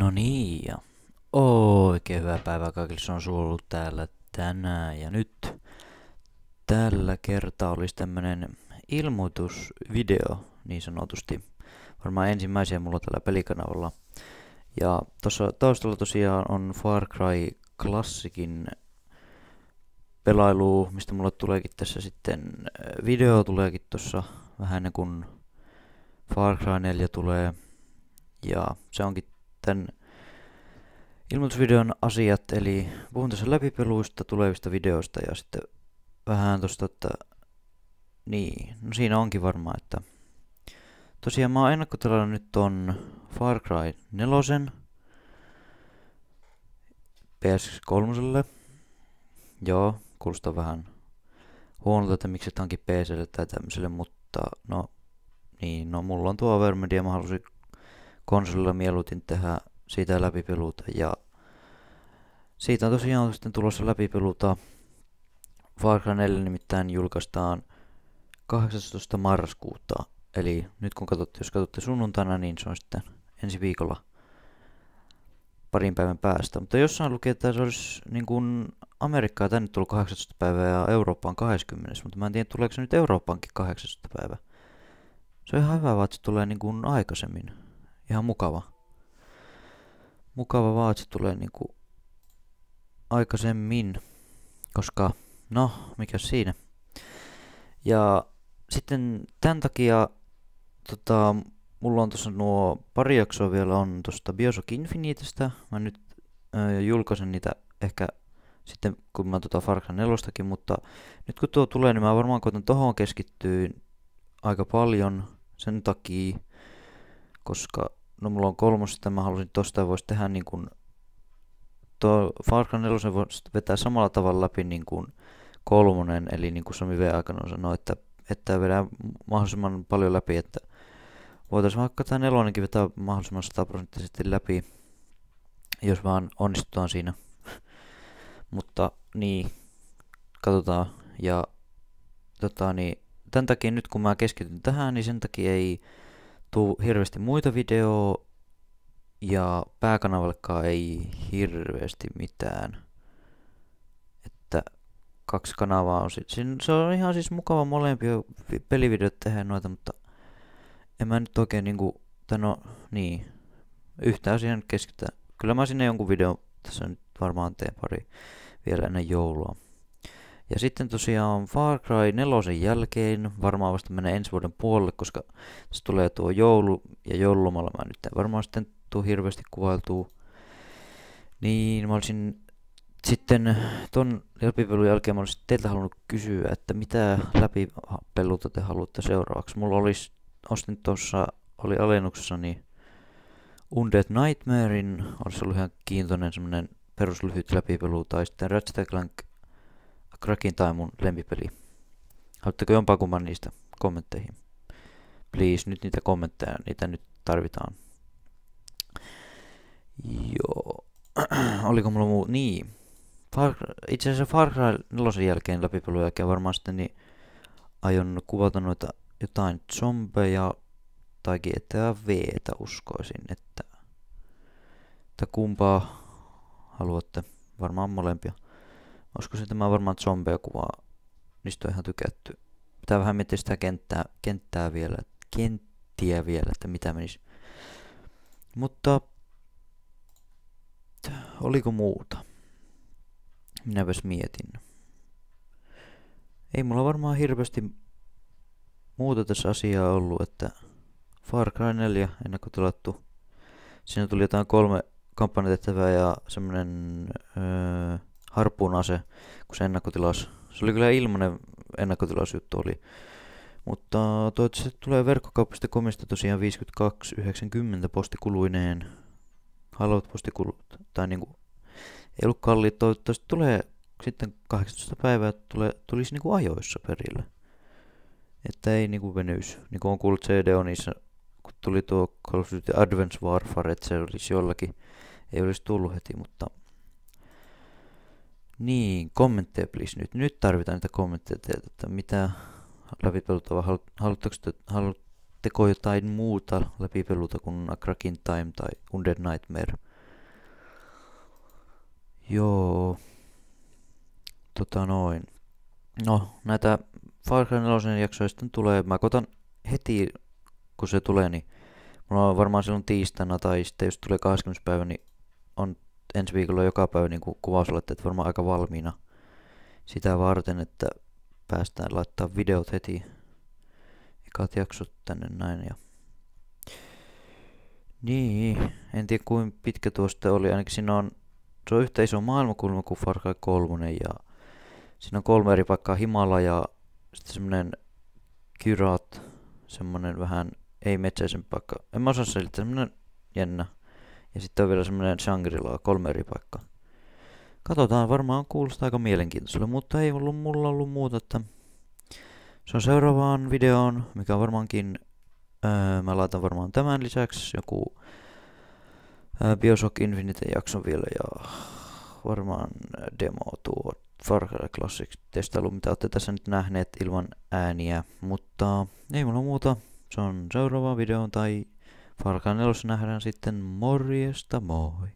No niin, ja oikein hyvää päivää kaikille, se on suollut täällä tänään. Ja nyt tällä kertaa olisi tämmönen ilmoitusvideo, niin sanotusti. Varmaan ensimmäisiä mulla tällä pelikanavalla. Ja tuossa taustalla tosiaan on Far Cry Classicin pelailu, mistä mulle tuleekin tässä sitten äh, video tuleekin tuossa vähän niin kuin Far Cry 4 tulee. Ja se onkin sitten ilmoitusvideon asiat, eli puhun tässä läpipeluista tulevista videoista ja sitten vähän tuosta, että niin, no siinä onkin varmaan, että tosiaan mä oon ennakkotilannut nyt ton Far Cry 4 PS3. Joo, kuulostaa vähän huonolta, että miksi hankin PClle tai tämmöiselle, mutta no niin, no mulla on tuo Overmedia, mä halusin konsolilla mieluutin tehdä siitä läpipeluuta ja siitä on tosiaan sitten tulossa läpipeluuta Far Cry 4 nimittäin julkaistaan 18. marraskuuta, eli nyt kun katsotte, jos katsotte sunnuntaina, niin se on sitten ensi viikolla parin päivän päästä. Mutta jossain lukee, että se olisi niin kuin Amerikkaa tänne tullut 18. päivää ja Eurooppaan 20. Mutta mä en tiedä, tuleeko se nyt Eurooppaankin 18. päivä. Se on ihan hyvä, että se tulee niin kuin aikaisemmin ihan mukava. Mukava vaatsi tulee niinku aikaisemmin, koska no, mikä siinä. Ja sitten tämän takia tota, mulla on tuossa nuo pari jaksoa vielä on tuosta Bioshock Infinitestä. Mä nyt ö, julkaisen niitä ehkä sitten kun mä tota Far Cry 4 mutta nyt kun tuo tulee, niin mä varmaan koitan tohon keskittyyn aika paljon sen takia, koska no mulla on kolmos, että mä halusin tosta voisi tehdä niin kuin, tuo Far Cry 4 voisi vetää samalla tavalla läpi niin kuin kolmonen, eli niin kuin Sami V aikana sanoi, että, että vedään mahdollisimman paljon läpi, että voitaisiin vaikka tämä nelonenkin vetää mahdollisimman 100 prosenttisesti läpi, jos vaan onnistutaan siinä. Mutta niin, katsotaan. Ja tota, niin, tämän takia nyt kun mä keskityn tähän, niin sen takia ei tuu hirveästi muita videoja ja pääkanavallekaan ei hirveästi mitään. Että kaksi kanavaa on sitten. Se on ihan siis mukava molempia pelivideot tehdä noita, mutta en mä nyt oikein niinku, tai no niin, yhtä asiaa nyt keskitytä. Kyllä mä sinne jonkun videon tässä nyt varmaan teen pari vielä ennen joulua. Ja sitten tosiaan Far Cry 4 jälkeen, varmaan vasta menee ensi vuoden puolelle, koska se tulee tuo joulu ja joululomalla mä nyt varmaan sitten tuu hirveästi kuvailtuu. Niin mä olisin sitten ton läpipelun jälkeen mä olisin teiltä halunnut kysyä, että mitä läpipeluta te haluatte seuraavaksi. Mulla olisi, ostin tuossa, oli alennuksessa niin Undead Nightmarein, olisi ollut ihan kiintoinen semmonen peruslyhyt läpipelu, tai sitten Ratchet Clank Krakin tai mun lempipeli. Haluatteko kumman niistä kommentteihin? Please, nyt niitä kommentteja, niitä nyt tarvitaan. Joo. Oliko mulla muu? Niin. Far... Itse asiassa Far Cry 4 jälkeen läpipelun jälkeen varmaan sitten niin aion kuvata noita jotain zombeja tai GTA Vtä uskoisin, että, että kumpaa haluatte. Varmaan molempia. Olisiko se tämä varmaan zombeja kuva Niistä on ihan tykätty. Pitää vähän miettiä sitä kenttää, kenttää vielä, kenttiä vielä, että mitä menisi. Mutta oliko muuta? Minäpäs mietin. Ei mulla varmaan hirveästi muuta tässä asiaa ollut, että Far Cry 4 ennakkotilattu. Siinä tuli jotain kolme kampanjatehtävää ja semmonen öö, ase, kun se ennakkotilas. Se oli kyllä ilmanen ennakkotilausjuttu oli. Mutta äh, toivottavasti tulee tulee komista tosiaan 52,90 postikuluineen. Haluat postikulut, tai niinku, ei ollut kalliit, toivottavasti tulee sitten 18 päivää tule, tulisi niinku ajoissa perille. Että ei niinku venyys. Niinku on kuullut CD on niissä, kun tuli tuo Call of Duty Advance Warfare, että se olisi jollakin, ei olisi tullut heti, mutta niin, kommentteja please nyt. Nyt tarvitaan niitä kommentteja teiltä, että mitä haluatteko te, haluatteko jotain muuta läpipeluta kuin A Crack in Time tai Under Nightmare? Joo. Tota noin. No, näitä Far Cry 4 jaksoja sitten tulee. Mä kotan heti, kun se tulee, niin mulla on varmaan silloin tiistaina tai sitten jos tulee 20. päivä, niin on ensi viikolla joka päivä niin kuvausoletteet varmaan aika valmiina sitä varten, että päästään laittaa videot heti ekat jaksot tänne näin. Ja... Niin, en tiedä kuin pitkä tuosta oli, ainakin siinä on, se on yhtä iso maailmakulma kuin Far Cry 3 ja siinä on kolme eri paikkaa Himala ja sitten semmonen Kyrat, semmonen vähän ei metsäisen paikka. En mä osaa selittää, semmonen jännä. Ja sitten on vielä semmoinen Shangri-La, kolme eri paikkaa. Katsotaan, varmaan kuulostaa aika mielenkiintoiselle, mutta ei ollut mulla ollut muuta, että se on seuraavaan videoon, mikä on varmaankin, öö, mä laitan varmaan tämän lisäksi joku öö, Bioshock Infinite-jakson vielä ja varmaan demo tuo Far Cry Classic testailu, mitä olette tässä nyt nähneet ilman ääniä, mutta ei mulla muuta. Se on seuraava video tai Falkan nähdään sitten morjesta moi.